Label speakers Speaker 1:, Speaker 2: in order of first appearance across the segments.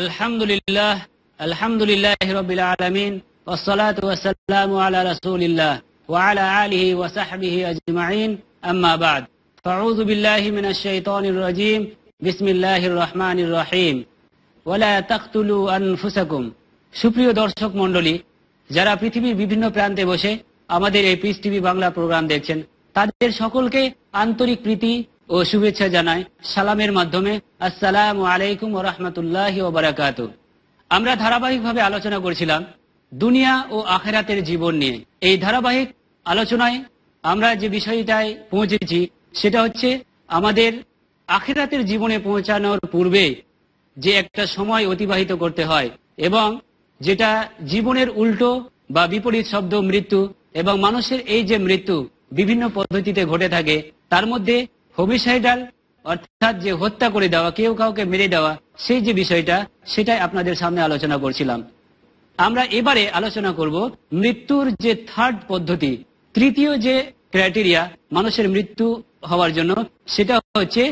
Speaker 1: আলহামদুলিল্লাহ আলহামদুলিল্লাহ রবিল সুপ্রিয় দর্শক মন্ডলী যারা পৃথিবীর বিভিন্ন প্রান্তে বসে আমাদের এই পিস টিভি বাংলা প্রোগ্রাম দেখছেন তাদের সকলকে আন্তরিক প্রীতি ও শুভেচ্ছা জানায় সালামের মাধ্যমে আসসালাম আলাইকুম ও রহমতুল্লাহ ওবরাকাত আমরা ধারাবাহিকভাবে আলোচনা করছিলাম দুনিয়া ও আখেরাতের জীবন নিয়ে এই ধারাবাহিক আলোচনায় আমরা যে বিষয়টায় পৌঁছেছি সেটা হচ্ছে আমাদের আখেরাতের জীবনে পৌঁছানোর পূর্বে যে একটা সময় অতিবাহিত করতে হয় এবং যেটা জীবনের উল্টো বা বিপরীত শব্দ মৃত্যু এবং মানুষের এই যে মৃত্যু বিভিন্ন পদ্ধতিতে ঘটে থাকে তার মধ্যে হোমিসাইডাল অর্থাৎ যে হত্যা করে দেওয়া কেউ কাউকে মেরে দেওয়া সেই যে বিষয়টা সেটাই আপনাদের সামনে আলোচনা করছিলাম আমরা এবারে আলোচনা করব মৃত্যুর যে থার্ড পদ্ধতি তৃতীয় যে ক্রাইটেরিয়া মানুষের মৃত্যু হওয়ার জন্য সেটা হচ্ছে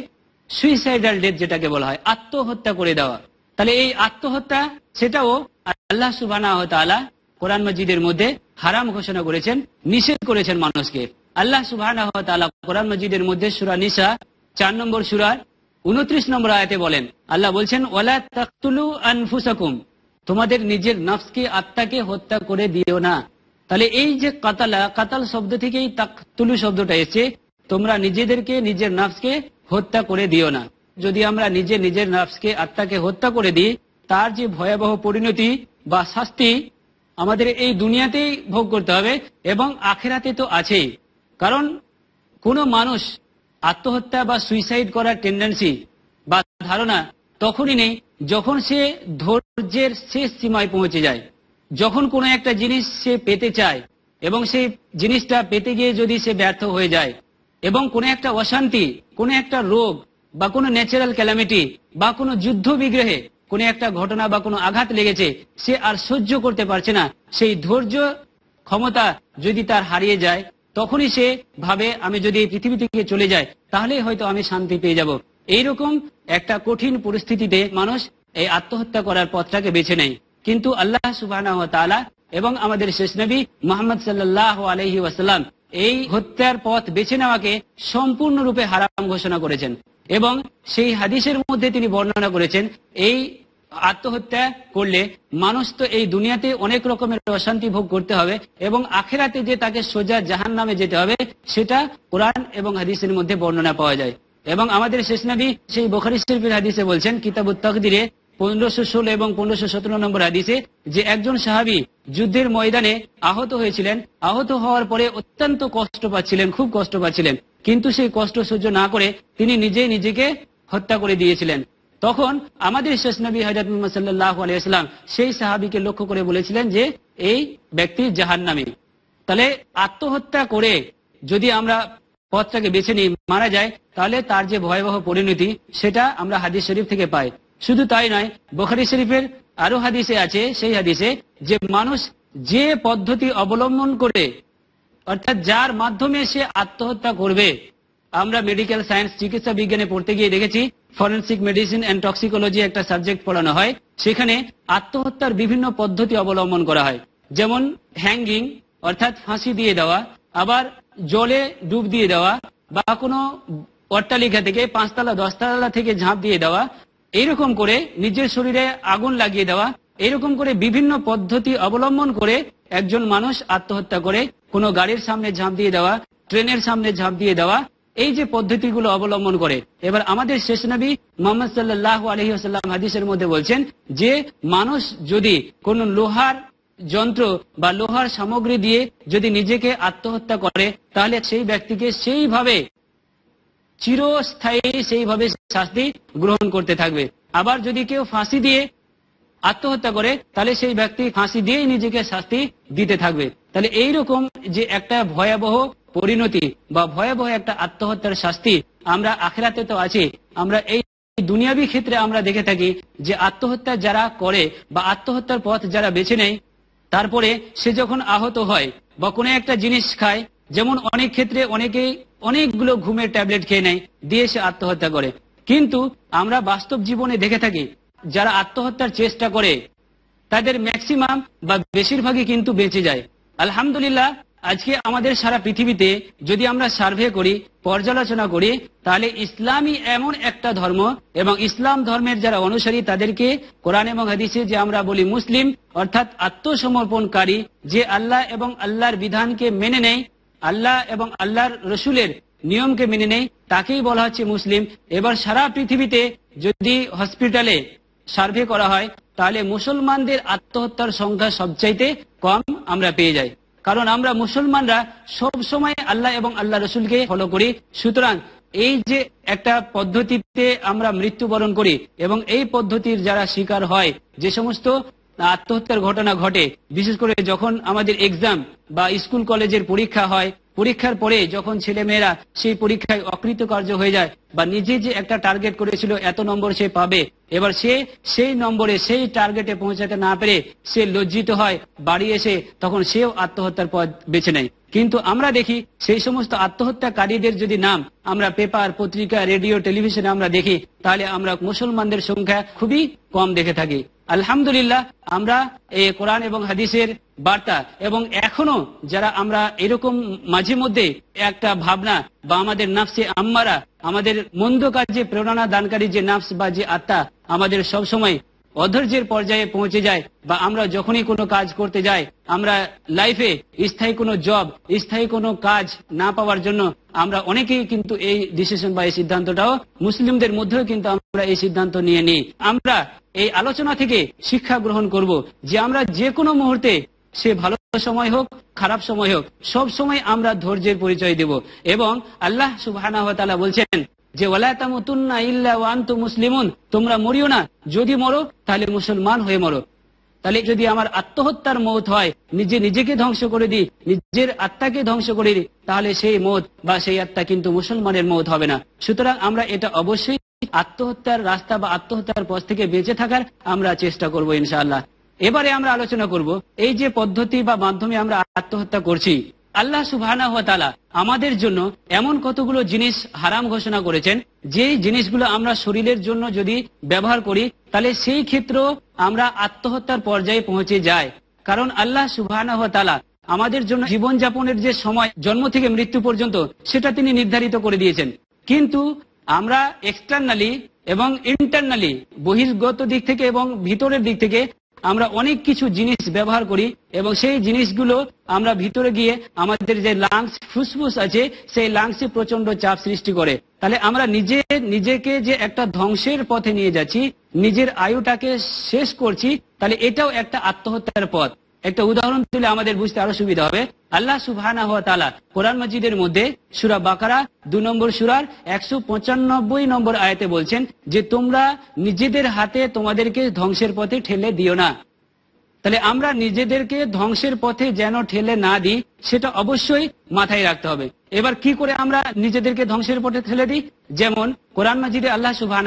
Speaker 1: সুইসাইডাল ডেথ যেটাকে বলা হয় আত্মহত্যা করে দেওয়া তাহলে এই আত্মহত্যা সেটাও আল্লাহ সুবাহ কোরআন মজিদের মধ্যে হারাম ঘোষণা করেছেন নিষেধ করেছেন মানুষকে আল্লাহ সুবাহ কোরআন মজিদের মধ্যে সুরা নিসা চার নম্বর সুরার উনত্রিশ নম্বর আয়াতে বলেন আল্লাহ বলছেন ওলা তাকতুলু আনফুসাকুম তোমাদের নিজের নফসকে আত্মাকে হত্যা করে দিও না তাহলে এই যে কাতালা কাতাল শব্দ থেকেই তাকতুলু শব্দটা এসছে তোমরা নিজেদেরকে নিজের নফসকে হত্যা করে দিও না যদি আমরা নিজে নিজের নফসকে আত্মাকে হত্যা করে দিই তার যে ভয়াবহ পরিণতি বা শাস্তি আমাদের এই দুনিয়াতেই ভোগ করতে হবে এবং আখেরাতে তো আছেই কারণ কোনো মানুষ আত্মহত্যা বা সুইসাইড করার টেন্ডেন্সি বা ধারণা তখনই নেই যখন সে ধৈর্যের শেষ সীমায় পৌঁছে যায় যখন কোনো একটা জিনিস সে পেতে চায় এবং সেই জিনিসটা পেতে গিয়ে যদি সে ব্যর্থ হয়ে যায় এবং কোনো একটা অশান্তি কোনো একটা রোগ বা কোনো ন্যাচারাল ক্যালামিটি বা কোনো যুদ্ধ বিগ্রহে কোনো একটা ঘটনা বা কোনো আঘাত লেগেছে সে আর সহ্য করতে পারছে না সেই ধৈর্য ক্ষমতা যদি তার হারিয়ে যায় তখনই সে ভাবে আমি যদি এই পৃথিবী থেকে চলে যাই তাহলে হয়তো আমি শান্তি পেয়ে যাব এইরকম একটা কঠিন পরিস্থিতিতে মানুষ এই আত্মহত্যা করার পথটাকে বেছে নেয় কিন্তু আল্লাহ সুবাহ এবং আমাদের শেষ নবী মোহাম্মদ সাল্লাহ আলহি ওয়াসাল্লাম এই হত্যার পথ বেছে নেওয়াকে সম্পূর্ণরূপে হারাম ঘোষণা করেছেন এবং সেই হাদিসের মধ্যে তিনি বর্ণনা করেছেন এই আত্মহত্যা করলে মানুষ তো এই দুনিয়াতে অনেক রকমের অশান্তি ভোগ করতে হবে এবং আখেরাতে যে তাকে সোজা জাহান নামে যেতে হবে সেটা কোরআন এবং হাদিসের মধ্যে বর্ণনা পাওয়া যায় এবং আমাদের শেষ নবী সেই বখারি শিল্পীর হাদিসে বলছেন কিতাব তকদিরে পনেরোশো ষোলো এবং পনেরোশো সতেরো নম্বর হাদিসে যে একজন সাহাবি যুদ্ধের ময়দানে আহত হয়েছিলেন আহত হওয়ার পরে অত্যন্ত কষ্ট পাচ্ছিলেন খুব কষ্ট পাচ্ছিলেন কিন্তু সেই কষ্ট সহ্য না করে তিনি নিজেই নিজেকে হত্যা করে দিয়েছিলেন তখন আমাদের শেষ নবী হজরত মোহাম্মদ সাল্লাহ আলিয়াল্লাম সেই সাহাবিকে লক্ষ্য করে বলেছিলেন যে এই ব্যক্তি জাহান নামে তাহলে আত্মহত্যা করে যদি আমরা পথটাকে বেছে নিই মারা যায় তাহলে তার যে ভয়াবহ পরিণতি সেটা আমরা হাদিস শরীফ থেকে পাই শুধু তাই নয় বখারি শরীফের আরো হাদিসে আছে সেই হাদিসে যে মানুষ যে পদ্ধতি অবলম্বন করে অর্থাৎ যার মাধ্যমে সে আত্মহত্যা করবে আমরা মেডিকেল সায়েন্স চিকিৎসা বিজ্ঞানে পড়তে গিয়ে দেখেছি ফরেন্সিক মেডিসিন অ্যান্ড টক্সিকোলজি একটা সাবজেক্ট পড়ানো হয় সেখানে আত্মহত্যার বিভিন্ন পদ্ধতি অবলম্বন করা হয় যেমন হ্যাঙ্গিং অর্থাৎ ফাঁসি দিয়ে দেওয়া আবার জলে ডুব দিয়ে দেওয়া বা কোনো অট্টালিকা থেকে পাঁচতলা দশতলা থেকে ঝাঁপ দিয়ে দেওয়া এইরকম করে নিজের শরীরে আগুন লাগিয়ে দেওয়া এরকম করে বিভিন্ন পদ্ধতি অবলম্বন করে একজন মানুষ আত্মহত্যা করে কোনো গাড়ির সামনে ঝাঁপ দিয়ে দেওয়া ট্রেনের সামনে ঝাঁপ দিয়ে দেওয়া এই যে পদ্ধতিগুলো অবলম্বন করে এবার আমাদের শেষ নবী মোহাম্মদ সাল্লাহ আলহি আসাল্লাম হাদিসের মধ্যে বলছেন যে মানুষ যদি কোনো লোহার যন্ত্র বা লোহার সামগ্রী দিয়ে যদি নিজেকে আত্মহত্যা করে তাহলে সেই ব্যক্তিকে সেইভাবে চিরস্থায়ী সেইভাবে শাস্তি গ্রহণ করতে থাকবে আবার যদি কেউ ফাঁসি দিয়ে আত্মহত্যা করে তাহলে সেই ব্যক্তি ফাঁসি দিয়েই নিজেকে শাস্তি দিতে থাকবে তাহলে এইরকম যে একটা ভয়াবহ পরিণতি বা ভয়াবহ একটা আত্মহত্যার শাস্তি আমরা আখেরাতে তো আছি আমরা এই দুনিয়াবি ক্ষেত্রে আমরা দেখে থাকি যে আত্মহত্যা যারা করে বা আত্মহত্যার পথ যারা বেছে নেয় তারপরে সে যখন আহত হয় বা কোনো একটা জিনিস খায় যেমন অনেক ক্ষেত্রে অনেকেই অনেকগুলো ঘুমের ট্যাবলেট খেয়ে নেয় দিয়ে সে আত্মহত্যা করে কিন্তু আমরা বাস্তব জীবনে দেখে থাকি যারা আত্মহত্যার চেষ্টা করে তাদের ম্যাক্সিমাম বা বেশিরভাগই কিন্তু বেঁচে যায় আলহামদুলিল্লাহ আজকে আমাদের সারা পৃথিবীতে যদি আমরা সার্ভে করি পর্যালোচনা করি তাহলে ইসলামই এমন একটা ধর্ম এবং ইসলাম ধর্মের যারা অনুসারী তাদেরকে কোরআন এবং হাদিসে যে আমরা বলি মুসলিম অর্থাৎ আত্মসমর্পণকারী যে আল্লাহ এবং আল্লাহর বিধানকে মেনে নেয় আল্লাহ এবং আল্লাহর রসুলের নিয়মকে মেনে নেয় তাকেই বলা হচ্ছে মুসলিম এবার সারা পৃথিবীতে যদি হসপিটালে সার্ভে করা হয় তাহলে মুসলমানদের আত্মহত্যার সংখ্যা সবচাইতে কম আমরা পেয়ে যাই কারণ আমরা মুসলমানরা সব সময় আল্লাহ এবং আল্লাহ রসুলকে ফলো করি সুতরাং এই যে একটা পদ্ধতিতে আমরা মৃত্যুবরণ করি এবং এই পদ্ধতির যারা শিকার হয় যে সমস্ত আত্মহত্যার ঘটনা ঘটে বিশেষ করে যখন আমাদের এক্সাম বা স্কুল কলেজের পরীক্ষা হয় পরীক্ষার পরে যখন ছেলে মেয়েরা সেই পরীক্ষায় অকৃতকার্য হয়ে যায় বা নিজে যে একটা টার্গেট করেছিল এত নম্বর সে পাবে এবার সে সেই নম্বরে সেই টার্গেটে পৌঁছাতে না পেরে সে লজ্জিত হয় বাড়ি এসে তখন সেও আত্মহত্যার পথ বেছে নেয় কিন্তু আমরা দেখি সেই সমস্ত আত্মহত্যাকারীদের যদি নাম আমরা পেপার পত্রিকা রেডিও টেলিভিশনে আমরা দেখি তাহলে আমরা মুসলমানদের সংখ্যা খুবই কম দেখে থাকি আলহামদুলিল্লাহ আমরা এই কোরআন এবং হাদিসের বার্তা এবং এখনো যারা আমরা এরকম মাঝে মধ্যে একটা ভাবনা বা আমাদের নাফসে আম্মারা আমাদের মন্দ কাজে প্রেরণা দানকারী যে নাফস বা যে আত্মা আমাদের সবসময় অধৈর্যের পর্যায়ে পৌঁছে যায় বা আমরা যখনই কোনো কাজ করতে যাই আমরা লাইফে স্থায়ী কোনো জব স্থায়ী কোনো কাজ না পাওয়ার জন্য আমরা অনেকেই কিন্তু এই ডিসিশন বা এই সিদ্ধান্তটাও মুসলিমদের মধ্যেও কিন্তু আমরা এই সিদ্ধান্ত নিয়ে নিই আমরা এই আলোচনা থেকে শিক্ষা গ্রহণ করব যে আমরা যে কোনো মুহূর্তে সে ভালো সময় হোক খারাপ সময় হোক সব সময় আমরা ধৈর্যের পরিচয় দেব এবং আল্লাহ সুবাহ বলছেন যে মুসলিমুন তোমরা মরিও না যদি মরো তাহলে মুসলমান হয়ে মরো তাহলে যদি আমার আত্মহত্যার মত হয় নিজে নিজেকে ধ্বংস করে দিই নিজের আত্মাকে ধ্বংস করে দিই তাহলে সেই মত বা সেই আত্মা কিন্তু মুসলমানের মত হবে না সুতরাং আমরা এটা অবশ্যই আত্মহত্যার রাস্তা বা আত্মহত্যার পথ থেকে বেঁচে থাকার আমরা চেষ্টা করব ইনশাআল্লাহ এবারে আমরা আলোচনা করব এই যে পদ্ধতি বা মাধ্যমে আমরা আত্মহত্যা করছি আল্লাহ সুবাহ আমাদের জন্য এমন কতগুলো জিনিস হারাম ঘোষণা করেছেন যে জিনিসগুলো আমরা শরীরের জন্য যদি ব্যবহার করি তাহলে সেই ক্ষেত্র আমরা আত্মহত্যার পর্যায়ে পৌঁছে যায় কারণ আল্লাহ সুবাহ আমাদের জন্য জীবনযাপনের যে সময় জন্ম থেকে মৃত্যু পর্যন্ত সেটা তিনি নির্ধারিত করে দিয়েছেন কিন্তু আমরা এক্সটার্নালি এবং ইন্টারনালি বহির্গত দিক থেকে এবং ভিতরের দিক থেকে আমরা অনেক কিছু জিনিস ব্যবহার করি এবং সেই জিনিসগুলো আমরা ভিতরে গিয়ে আমাদের যে লাংস ফুসফুস আছে সেই লাংসে প্রচন্ড চাপ সৃষ্টি করে তাহলে আমরা নিজে নিজেকে যে একটা ধ্বংসের পথে নিয়ে যাচ্ছি নিজের আয়ুটাকে শেষ করছি তাহলে এটাও একটা আত্মহত্যার পথ একটা উদাহরণ তুলে আমাদের বুঝতে আরো সুবিধা হবে আল্লাহ সুবহানা হওয়া কোরআন মসজিদের মধ্যে সুরা বাকারা দু নম্বর সুরার একশো পঁচানব্বই নম্বর আয়তে বলছেন যে তোমরা নিজেদের হাতে তোমাদেরকে ধ্বংসের পথে ঠেলে দিও না তাহলে আমরা নিজেদেরকে ধ্বংসের পথে যেন ঠেলে না দিই সেটা অবশ্যই মাথায় রাখতে হবে এবার কি করে আমরা নিজেদেরকে ধ্বংসের পথে ঠেলে দিই যেমন কোরআন মাজিদে আল্লাহ সুবাহ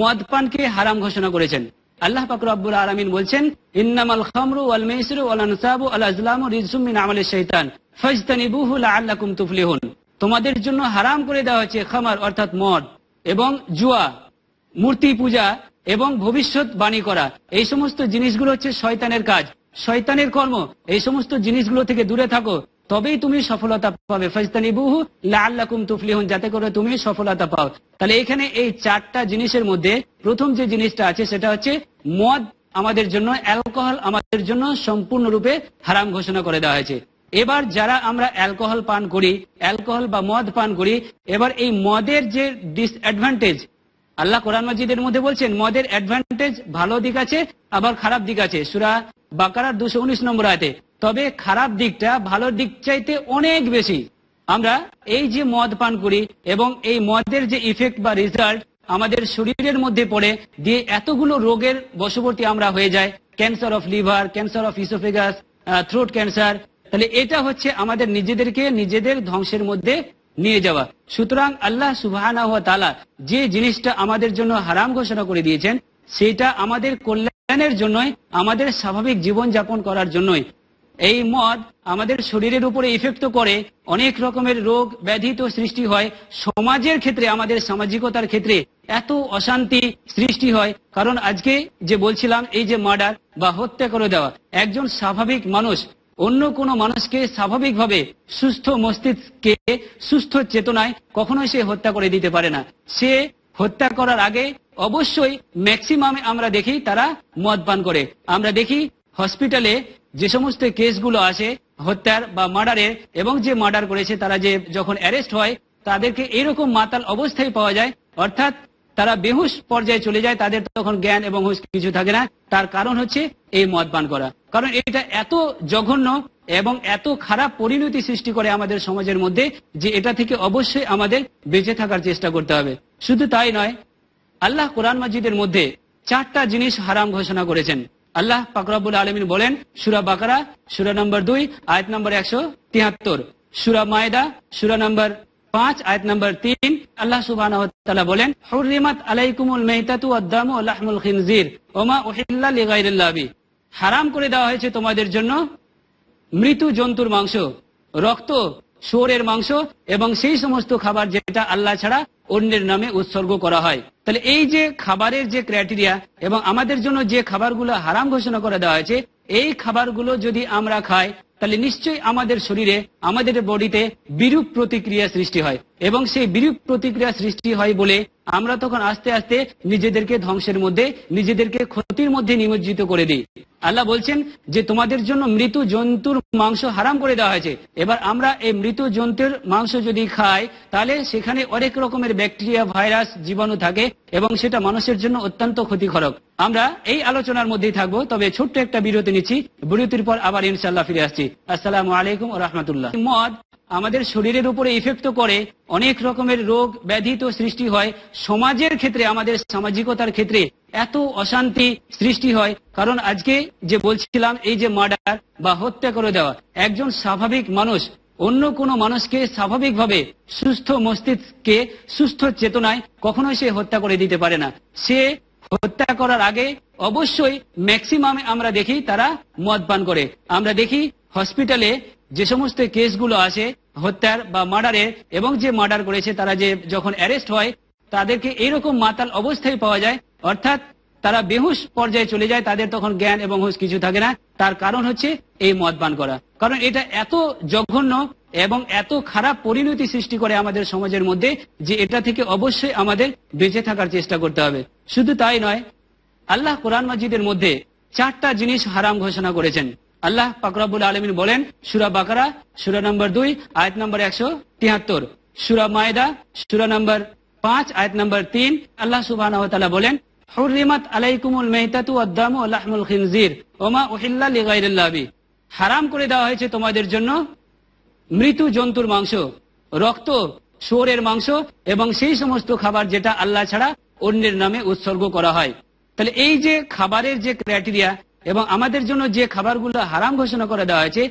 Speaker 1: মদপানকে হারাম ঘোষণা করেছেন আল্লাহ পাকর আব্বুল আলমিন বলছেন ইন্নামাল খামরু আল মেসরু আল আনসাবু আল আজলামু রিজুমিন আমলে শৈতান ফজতানিবুহু লাআল্লাকুম তুফলিহুন তোমাদের জন্য হারাম করে দেওয়া হয়েছে খামার অর্থাৎ মদ এবং জুয়া মূর্তি পূজা এবং ভবিষ্যৎ বাণী করা এই সমস্ত জিনিসগুলো হচ্ছে শয়তানের কাজ শয়তানের কর্ম এই সমস্ত জিনিসগুলো থেকে দূরে থাকো তবেই তুমি সফলতা পাবে ফজতানি বহু লাল্লাকুম তুফলিহুন যাতে করে তুমি সফলতা পাও তাহলে এখানে এই চারটা জিনিসের মধ্যে প্রথম যে জিনিসটা আছে সেটা হচ্ছে মদ আমাদের জন্য অ্যালকোহল আমাদের জন্য সম্পূর্ণরূপে হারাম ঘোষণা করে দেওয়া হয়েছে এবার যারা আমরা অ্যালকোহল পান করি অ্যালকোহল বা মদ পান করি এবার এই মদের যে ডিসঅ্যাডভান্টেজ আল্লাহ কোরআন মসজিদের মধ্যে বলছেন মদের অ্যাডভান্টেজ ভালো দিক আছে আবার খারাপ দিক আছে সুরা বাকারার দুশো উনিশ নম্বর আয়তে তবে খারাপ দিকটা ভালো দিক চাইতে অনেক বেশি আমরা এই যে মদ পান করি এবং এই মদের যে ইফেক্ট বা রেজাল্ট আমাদের শরীরের মধ্যে পড়ে দিয়ে এতগুলো রোগের বশবর্তী আমরা হয়ে যায় cancer of liver cancer of esophagus throat cancer তাহলে এটা হচ্ছে আমাদের নিজেদেরকে নিজেদের ধ্বংসের মধ্যে নিয়ে যাওয়া সুতরাং আল্লাহ সুবাহ যে জিনিসটা আমাদের জন্য হারাম ঘোষণা করে দিয়েছেন সেটা আমাদের কল্যাণের জন্যই আমাদের স্বাভাবিক জীবন যাপন করার জন্যই এই মদ আমাদের শরীরের উপরে ইফেক্ট করে অনেক রকমের রোগ ব্যাধি তো সৃষ্টি হয় সমাজের ক্ষেত্রে আমাদের সামাজিকতার ক্ষেত্রে এত অশান্তি সৃষ্টি হয় কারণ আজকে যে বলছিলাম এই যে মার্ডার বা হত্যা করে দেওয়া একজন স্বাভাবিক মানুষ অন্য কোনো মানুষকে স্বাভাবিকভাবে সুস্থ মস্তিষ্ককে সুস্থ চেতনায় কখনোই সে হত্যা করে দিতে পারে না সে হত্যা করার আগে অবশ্যই ম্যাক্সিমামে আমরা দেখি তারা মদ পান করে আমরা দেখি হসপিটালে যে সমস্ত কেসগুলো আসে হত্যার বা মার্ডারের এবং যে মার্ডার করেছে তারা যে যখন অ্যারেস্ট হয় তাদেরকে এরকম মাতাল অবস্থায় পাওয়া যায় অর্থাৎ তারা বেহুশ পর্যায়ে চলে যায় তাদের তখন জ্ঞান এবং হুশ কিছু থাকে না তার কারণ হচ্ছে এই মদ পান করা কারণ এটা এত জঘন্য এবং এত খারাপ পরিণতি সৃষ্টি করে আমাদের সমাজের মধ্যে যে এটা থেকে অবশ্যই আমাদের বেঁচে থাকার চেষ্টা করতে হবে শুধু তাই নয় আল্লাহ কোরআন মাজিদের মধ্যে চারটা জিনিস হারাম ঘোষণা করেছেন আল্লাহ পাকরাবুল আলমিন বলেন সুরা বাকারা সুরা নম্বর দুই আয়ত নম্বর একশো তিয়াত্তর সুরা মায়দা সুরা নম্বর পাঁচ আয়ত নম্বর তিন আল্লাহ সুবাহ বলেন হরিমাত আলাইকুমুল মেহতাতু আদামুল খিনজির ওমা ওহিল্লাহি হারাম করে দেওয়া হয়েছে তোমাদের জন্য মৃত্যু জন্তুর মাংস রক্ত সোরের মাংস এবং সেই সমস্ত খাবার যেটা আল্লাহ ছাড়া অন্যের নামে উৎসর্গ করা হয় তাহলে এই যে খাবারের যে ক্রাইটেরিয়া এবং আমাদের জন্য যে খাবারগুলো হারাম ঘোষণা করে দেওয়া হয়েছে এই খাবারগুলো যদি আমরা খাই তাহলে নিশ্চয়ই আমাদের শরীরে আমাদের বডিতে বিরূপ প্রতিক্রিয়া সৃষ্টি হয় এবং সেই বিরূপ প্রতিক্রিয়া সৃষ্টি হয় বলে আমরা তখন আস্তে আস্তে নিজেদেরকে ধ্বংসের মধ্যে নিজেদেরকে ক্ষতির মধ্যে নিমজ্জিত করে দিই আল্লাহ বলছেন যে তোমাদের জন্য মৃত জন্তুর মাংস হারাম করে দেওয়া হয়েছে এবার আমরা এই মৃত জন্তুর মাংস যদি খাই তাহলে সেখানে অনেক রকমের ব্যাকটেরিয়া ভাইরাস জীবাণু থাকে এবং সেটা মানুষের জন্য অত্যন্ত ক্ষতিকারক আমরা এই আলোচনার মধ্যেই থাকবো তবে ছোট্ট একটা বিরতি নিচ্ছি বিরতির পর আবার ইনশাল্লাহ ফিরে আসছি আসসালাম আলাইকুম রহমতুল্লাহ মদ আমাদের শরীরের উপরে ইফেক্ট করে অনেক রকমের রোগ ব্যাধি তো সৃষ্টি হয় সমাজের ক্ষেত্রে আমাদের সামাজিকতার ক্ষেত্রে এত অশান্তি সৃষ্টি হয় কারণ আজকে যে বলছিলাম এই যে মার্ডার বা হত্যা করে দেওয়া একজন স্বাভাবিক মানুষ অন্য কোনো মানুষকে স্বাভাবিকভাবে সুস্থ মস্তিষ্ককে সুস্থ চেতনায় কখনোই সে হত্যা করে দিতে পারে না সে হত্যা করার আগে অবশ্যই ম্যাক্সিমাম আমরা দেখি তারা মদ পান করে আমরা দেখি হসপিটালে যে সমস্ত কেসগুলো আছে হত্যার বা মার্ডারের এবং যে মার্ডার করেছে তারা যে যখন অ্যারেস্ট হয় তাদেরকে এইরকম মাতাল অবস্থায় পাওয়া যায় অর্থাৎ তারা বেহুস পর্যায়ে চলে যায় তাদের তখন জ্ঞান এবং হুশ কিছু থাকে না তার কারণ হচ্ছে এই মদ করা কারণ এটা এত জঘন্য এবং এত খারাপ পরিণতি সৃষ্টি করে আমাদের সমাজের মধ্যে যে এটা থেকে অবশ্যই আমাদের বেঁচে থাকার চেষ্টা করতে হবে শুধু তাই নয় আল্লাহ কোরআন মাজিদের মধ্যে চারটা জিনিস হারাম ঘোষণা করেছেন আল্লাহ পাকরাবুল আলমিন বলেন সুরা বাকারা সুরা নম্বর দুই আয়াত নম্বর একশো তিয়াত্তর সুরা মায়দা সুরা নম্বর পাঁচ আয়াত নম্বর তিন আল্লাহ সুবাহ বলেন হুরিমাত আলাইকুমুল মেহতাতু আদাম আল্লাহমুল খিনজির ওমা ওহিল্লা লিগাইল্লাবি হারাম করে দেওয়া হয়েছে তোমাদের জন্য মৃত্যু জন্তুর মাংস রক্ত শোরের মাংস এবং সেই সমস্ত খাবার যেটা আল্লাহ ছাড়া অন্যের নামে উৎসর্গ করা হয় তাহলে এই যে খাবারের যে ক্রাইটেরিয়া এবং আমাদের জন্য যে খাবারগুলো হারাম ঘোষণা করে দেওয়া হয়েছে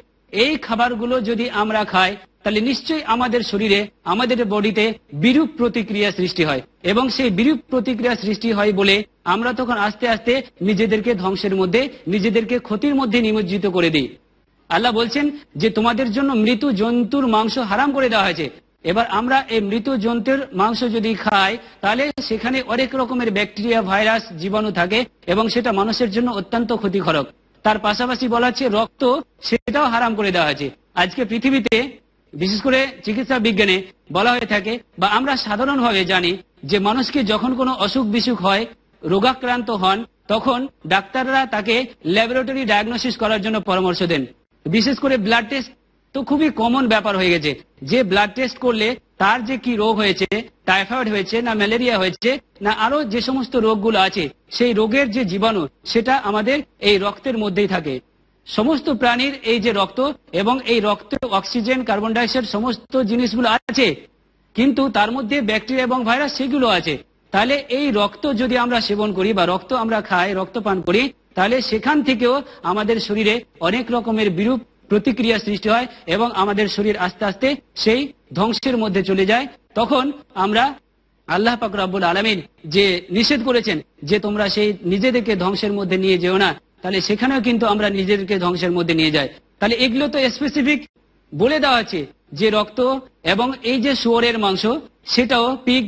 Speaker 1: এই খাবারগুলো যদি আমরা খাই তাহলে নিশ্চয়ই আমাদের শরীরে আমাদের বডিতে বিরূপ প্রতিক্রিয়া সৃষ্টি হয় এবং সেই বিরূপ প্রতিক্রিয়া সৃষ্টি হয় বলে আমরা তখন আস্তে আস্তে নিজেদেরকে ধ্বংসের মধ্যে নিজেদেরকে ক্ষতির মধ্যে নিমজ্জিত করে দিই আল্লাহ বলছেন যে তোমাদের জন্য মৃত জন্তুর মাংস হারাম করে দেওয়া হয়েছে এবার আমরা এই মৃত জন্তুর মাংস যদি খাই তাহলে সেখানে অনেক রকমের ব্যাকটেরিয়া ভাইরাস জীবাণু থাকে এবং সেটা মানুষের জন্য অত্যন্ত ক্ষতিকারক তার পাশাপাশি বলা হচ্ছে রক্ত সেটাও হারাম করে দেওয়া হয়েছে আজকে পৃথিবীতে বিশেষ করে চিকিৎসা বিজ্ঞানে বলা হয়ে থাকে বা আমরা সাধারণভাবে জানি যে মানুষকে যখন কোনো অসুখ বিসুখ হয় রোগাক্রান্ত হন তখন ডাক্তাররা তাকে ল্যাবরেটরি ডায়াগনোসিস করার জন্য পরামর্শ দেন বিশেষ করে ব্লাড টেস্ট তো খুবই কমন ব্যাপার হয়ে গেছে যে ব্লাড টেস্ট করলে তার যে কি রোগ হয়েছে টাইফয়েড হয়েছে না ম্যালেরিয়া হয়েছে না আরো যে সমস্ত রোগগুলো আছে সেই রোগের যে জীবাণু সেটা আমাদের এই রক্তের মধ্যেই থাকে সমস্ত প্রাণীর এই যে রক্ত এবং এই রক্তে অক্সিজেন কার্বন ডাইঅক্সাইড সমস্ত জিনিসগুলো আছে কিন্তু তার মধ্যে ব্যাকটেরিয়া এবং ভাইরাস সেগুলো আছে তাহলে এই রক্ত যদি আমরা সেবন করি বা রক্ত আমরা খাই রক্ত পান করি তাহলে সেখান থেকেও আমাদের শরীরে অনেক রকমের বিরূপ প্রতিক্রিয়া সৃষ্টি হয় এবং আমাদের শরীর আস্তে আস্তে সেই ধ্বংসের মধ্যে চলে যায় তখন আমরা আল্লাহ পাক রাব্বুল আলমিন যে নিষেধ করেছেন যে তোমরা সেই নিজেদেরকে ধ্বংসের মধ্যে নিয়ে যেও না তাহলে সেখানেও কিন্তু আমরা নিজেদেরকে ধ্বংসের মধ্যে নিয়ে যাই তাহলে এগুলো তো স্পেসিফিক বলে দেওয়া আছে যে রক্ত এবং এই যে শুয়োরের মাংস সেটাও পিক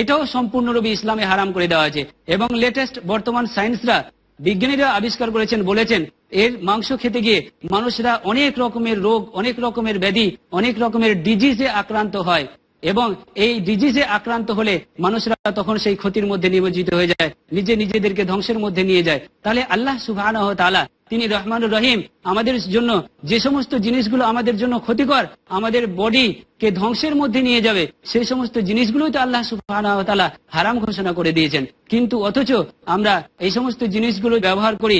Speaker 1: এটাও সম্পূর্ণরূপে ইসলামে হারাম করে দেওয়া আছে এবং লেটেস্ট বর্তমান সায়েন্সরা বিজ্ঞানীরা আবিষ্কার করেছেন বলেছেন এর মাংস খেতে গিয়ে মানুষরা অনেক রকমের রোগ অনেক রকমের ব্যাধি অনেক রকমের ডিজিজে আক্রান্ত হয় এবং এই ডিজিজে আক্রান্ত হলে মানুষরা তখন সেই ক্ষতির মধ্যে নিমজ্জিত হয়ে যায় নিজে নিজেদেরকে ধ্বংসের মধ্যে নিয়ে যায় তাহলে আল্লাহ সুবাহ তিনি রহমানুর রহিম আমাদের জন্য যে সমস্ত জিনিসগুলো আমাদের জন্য ক্ষতিকর আমাদের বডি কে ধ্বংসের মধ্যে নিয়ে যাবে সেই সমস্ত জিনিসগুলোই তো আল্লাহ সুবাহ হারাম ঘোষণা করে দিয়েছেন কিন্তু অথচ আমরা এই সমস্ত জিনিসগুলো ব্যবহার করি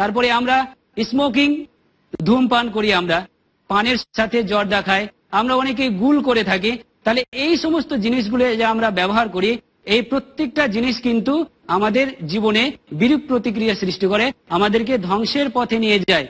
Speaker 1: তারপরে আমরা স্মোকিং ধূমপান করি আমরা পানের সাথে জ্বর দেখায় আমরা অনেকেই গুল করে থাকি তাহলে এই সমস্ত জিনিসগুলো যা আমরা ব্যবহার করি এই প্রত্যেকটা জিনিস কিন্তু আমাদের জীবনে বিরূপ প্রতিক্রিয়া সৃষ্টি করে আমাদেরকে ধ্বংসের পথে নিয়ে যায়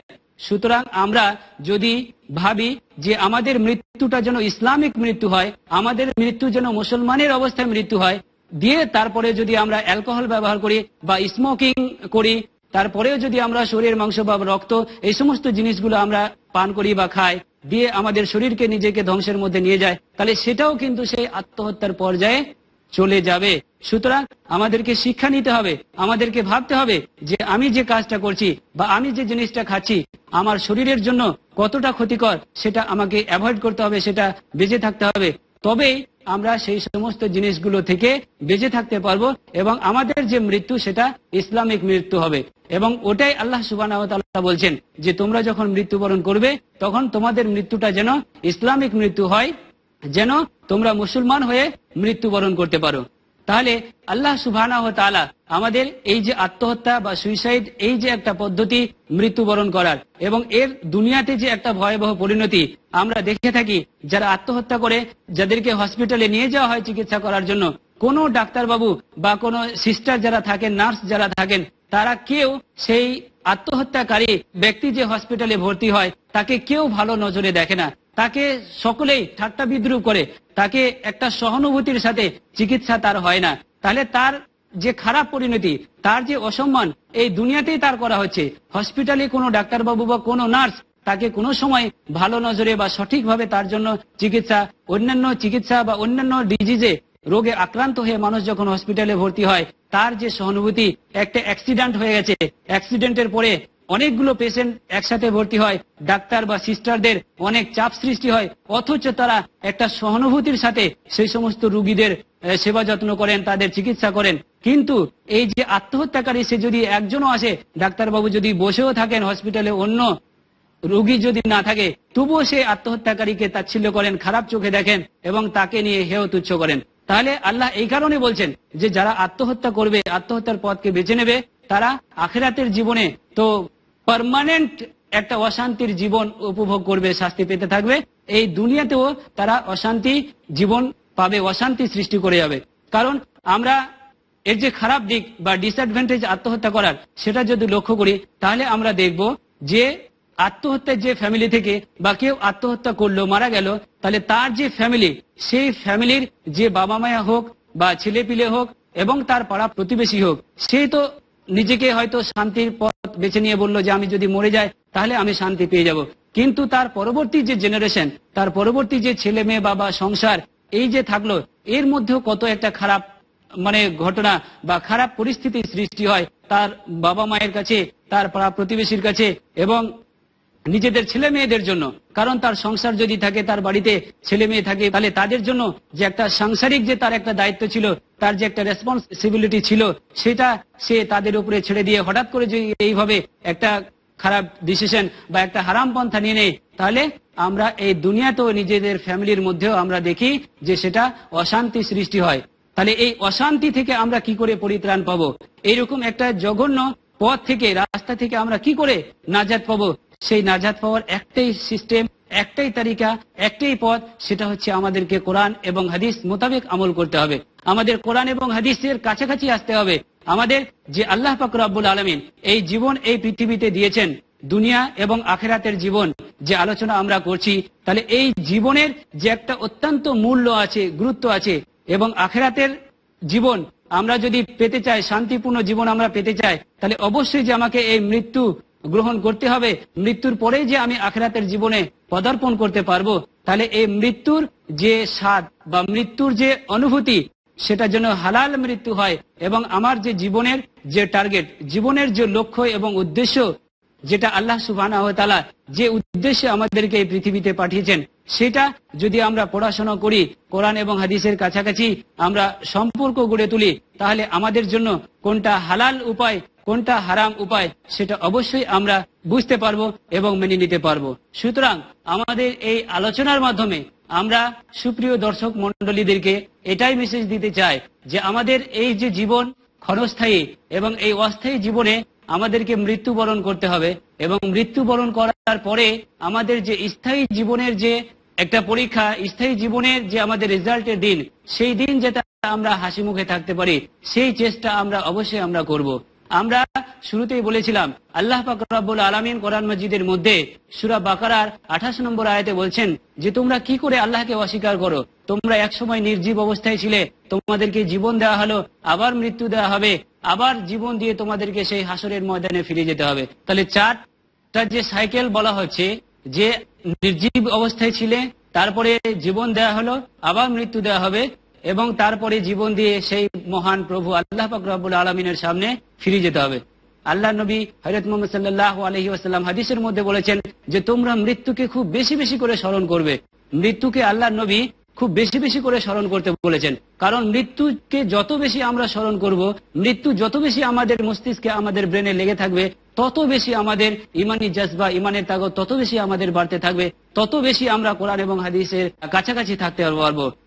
Speaker 1: সুতরাং আমরা যদি ভাবি যে আমাদের মৃত্যুটা যেন ইসলামিক মৃত্যু হয় আমাদের মৃত্যু যেন মুসলমানের অবস্থায় মৃত্যু হয় দিয়ে তারপরে যদি আমরা অ্যালকোহল ব্যবহার করি বা স্মোকিং করি তারপরেও যদি আমরা শরীরের মাংস বা রক্ত এই সমস্ত জিনিসগুলো আমরা পান করি বা খাই দিয়ে আমাদের শরীরকে নিজেকে ধ্বংসের মধ্যে নিয়ে যায় তাহলে সেটাও কিন্তু সেই আত্মহত্যার পর্যায়ে চলে যাবে সুতরাং আমাদেরকে শিক্ষা নিতে হবে আমাদেরকে ভাবতে হবে যে আমি যে কাজটা করছি বা আমি যে জিনিসটা খাচ্ছি আমার শরীরের জন্য কতটা ক্ষতিকর সেটা আমাকে অ্যাভয়েড করতে হবে সেটা বেঁচে থাকতে হবে তবেই আমরা সেই সমস্ত জিনিসগুলো থেকে বেঁচে থাকতে পারবো এবং আমাদের যে মৃত্যু সেটা ইসলামিক মৃত্যু হবে এবং ওটাই আল্লাহ সুবাহ বলছেন যে তোমরা যখন মৃত্যুবরণ করবে তখন তোমাদের মৃত্যুটা যেন ইসলামিক মৃত্যু হয় যেন তোমরা মুসলমান হয়ে মৃত্যুবরণ করতে পারো তাহলে আল্লাহ সুবাহ আমাদের এই যে আত্মহত্যা বা সুইসাইড এই যে একটা পদ্ধতি মৃত্যুবরণ করার এবং এর দুনিয়াতে যে একটা ভয়াবহ পরিণতি আমরা দেখে থাকি যারা আত্মহত্যা করে যাদেরকে হসপিটালে নিয়ে যাওয়া হয় চিকিৎসা করার জন্য ডাক্তার ডাক্তারবাবু বা কোন সিস্টার যারা থাকেন নার্স যারা থাকেন তারা কেউ সেই আত্মহত্যাকারী ব্যক্তি যে হসপিটালে ভর্তি হয় তাকে কেউ ভালো নজরে দেখে না তাকে সকলেই ঠাট্টা বিদ্রুপ করে তাকে একটা সহানুভূতির সাথে চিকিৎসা তার হয় না তাহলে তার যে খারাপ পরিণতি তার যে অসম্মান এই দুনিয়াতেই তার করা হচ্ছে হসপিটালে কোনো ডাক্তারবাবু বা কোনো নার্স তাকে কোনো সময় ভালো নজরে বা সঠিকভাবে তার জন্য চিকিৎসা অন্যান্য চিকিৎসা বা অন্যান্য ডিজিজে রোগে আক্রান্ত হয়ে মানুষ যখন হসপিটালে ভর্তি হয় তার যে সহানুভূতি একটা অ্যাক্সিডেন্ট হয়ে গেছে অ্যাক্সিডেন্টের পরে অনেকগুলো পেশেন্ট একসাথে ভর্তি হয় ডাক্তার বা সিস্টারদের অনেক চাপ সৃষ্টি হয় অথচ তারা একটা সহানুভূতির সাথে সেই সমস্ত রুগীদের সেবা যত্ন করেন তাদের চিকিৎসা করেন কিন্তু এই যে আত্মহত্যাকারী সে যদি একজনও আসে ডাক্তারবাবু যদি বসেও থাকেন হসপিটালে অন্য রুগী যদি না থাকে তবুও সে আত্মহত্যাকারীকে তাচ্ছিল্য করেন খারাপ চোখে দেখেন এবং তাকে নিয়ে হেও তুচ্ছ করেন তাহলে আল্লাহ এই কারণে বলছেন যে যারা আত্মহত্যা করবে আত্মহত্যার পথকে বেছে নেবে তারা আখেরাতের জীবনে তো পারমানেন্ট একটা অশান্তির জীবন উপভোগ করবে শাস্তি পেতে থাকবে এই দুনিয়াতেও তারা অশান্তি জীবন পাবে অশান্তি সৃষ্টি করে যাবে কারণ আমরা এর যে খারাপ দিক বা ডিসঅ্যাডভান্টেজ আত্মহত্যা করার সেটা যদি লক্ষ্য করি তাহলে আমরা দেখব যে আত্মহত্যার যে ফ্যামিলি থেকে বা কেউ আত্মহত্যা করলো মারা গেল তাহলে তার যে ফ্যামিলি সেই ফ্যামিলির যে বাবা মায়া হোক বা ছেলে পিলে হোক এবং তার পাড়া প্রতিবেশী হোক সেই তো নিজেকে হয়তো শান্তির পথ বেছে নিয়ে বলল যে আমি যদি মরে যাই তাহলে আমি শান্তি পেয়ে যাব কিন্তু তার পরবর্তী যে জেনারেশন তার পরবর্তী যে ছেলে মেয়ে বাবা সংসার এই যে থাকলো এর মধ্যেও কত একটা খারাপ মানে ঘটনা বা খারাপ পরিস্থিতির সৃষ্টি হয় তার বাবা মায়ের কাছে তার পাড়া প্রতিবেশীর কাছে এবং নিজেদের ছেলে মেয়েদের জন্য কারণ তার সংসার যদি থাকে তার বাড়িতে ছেলে মেয়ে থাকে তাহলে তাদের জন্য যে একটা সাংসারিক যে তার একটা দায়িত্ব ছিল তার যে একটা রেসপন্সিবিলিটি ছিল সেটা সে তাদের উপরে ছেড়ে দিয়ে হঠাৎ করে যদি এইভাবে একটা খারাপ ডিসিশন বা একটা হারাম পন্থা নিয়ে নেয় তাহলে আমরা এই দুনিয়াতেও নিজেদের ফ্যামিলির মধ্যেও আমরা দেখি যে সেটা অশান্তি সৃষ্টি হয় তাহলে এই অশান্তি থেকে আমরা কি করে পরিত্রাণ পাবো এইরকম একটা জঘন্য পথ থেকে রাস্তা থেকে আমরা কি করে নাজাদ পাবো সেই নাজাদ পাওয়ার একটাই সিস্টেম একটাই তালিকা একটাই পথ সেটা হচ্ছে আমাদেরকে কোরআন এবং হাদিস মোতাবেক আমল করতে হবে আমাদের কোরআন এবং হাদিসের কাছাকাছি আসতে হবে আমাদের যে আল্লাহ পাকুর আব্বুল আলমিন এই জীবন এই পৃথিবীতে দিয়েছেন দুনিয়া এবং আখেরাতের জীবন যে আলোচনা আমরা করছি তাহলে এই জীবনের যে একটা অত্যন্ত মূল্য আছে গুরুত্ব আছে এবং আখেরাতের জীবন আমরা যদি পেতে চাই শান্তিপূর্ণ জীবন আমরা পেতে চাই তাহলে অবশ্যই যে আমাকে এই মৃত্যু গ্রহণ করতে হবে মৃত্যুর পরেই যে আমি আখেরাতের জীবনে পদার্পণ করতে পারবো তাহলে এই মৃত্যুর যে স্বাদ বা মৃত্যুর যে অনুভূতি সেটা যেন হালাল মৃত্যু হয় এবং আমার যে জীবনের যে টার্গেট জীবনের যে লক্ষ্য এবং উদ্দেশ্য যেটা আল্লাহ সুবাহ যে উদ্দেশ্যে আমাদেরকে এই পৃথিবীতে পাঠিয়েছেন সেটা যদি আমরা পড়াশোনা করি কোরআন এবং হাদিসের কাছাকাছি আমরা সম্পর্ক গড়ে তুলি তাহলে আমাদের জন্য কোনটা হালাল উপায় কোনটা হারাম উপায় সেটা অবশ্যই আমরা বুঝতে পারবো এবং মেনে নিতে পারবো সুতরাং আমাদের এই আলোচনার মাধ্যমে আমরা সুপ্রিয় দর্শক মন্ডলীদেরকে এটাই মেসেজ দিতে চাই যে আমাদের এই যে জীবন ক্ষণস্থায়ী এবং এই অস্থায়ী জীবনে আমাদেরকে মৃত্যুবরণ করতে হবে এবং মৃত্যুবরণ করার পরে আমাদের যে স্থায়ী জীবনের যে একটা পরীক্ষা স্থায়ী জীবনের যে আমাদের রেজাল্টের দিন সেই দিন যেটা আমরা হাসি মুখে থাকতে পারি সেই চেষ্টা আমরা অবশ্যই আমরা করব। আমরা শুরুতেই বলেছিলাম আল্লাহ পাক আলমিন কোরআন মসজিদের মধ্যে সুরা বাকারার আঠাশ নম্বর আয়তে বলছেন যে তোমরা কি করে আল্লাহকে অস্বীকার করো তোমরা একসময় নির্জীব অবস্থায় ছিলে তোমাদেরকে জীবন দেওয়া হলো আবার মৃত্যু দেওয়া হবে আবার জীবন দিয়ে তোমাদেরকে সেই হাসরের ময়দানে ফিরে যেতে হবে তাহলে চারটা যে সাইকেল বলা হচ্ছে যে নির্জীব অবস্থায় ছিলে তারপরে জীবন দেয়া হলো আবার মৃত্যু দেওয়া হবে এবং তারপরে জীবন দিয়ে সেই মহান প্রভু আল্লাহ ফকরাবুল আলমিনের সামনে ফিরে যেতে হবে আল্লাহ নবী হরত মোহাম্মদ সাল্লাহ আলহি আসাল্লাম হাদিসের মধ্যে বলেছেন যে তোমরা মৃত্যুকে খুব বেশি বেশি করে স্মরণ করবে মৃত্যুকে আল্লাহ নবী খুব বেশি বেশি করে স্মরণ করতে বলেছেন কারণ মৃত্যুকে যত বেশি আমরা স্মরণ করব মৃত্যু যত বেশি আমাদের মস্তিষ্কে আমাদের ব্রেনে লেগে থাকবে তত বেশি আমাদের ইমানি জাজবা ইমানের তাগত তত বেশি আমাদের বাড়তে থাকবে তত বেশি আমরা কোরআন এবং হাদিসের কাছাকাছি থাকতে পারবো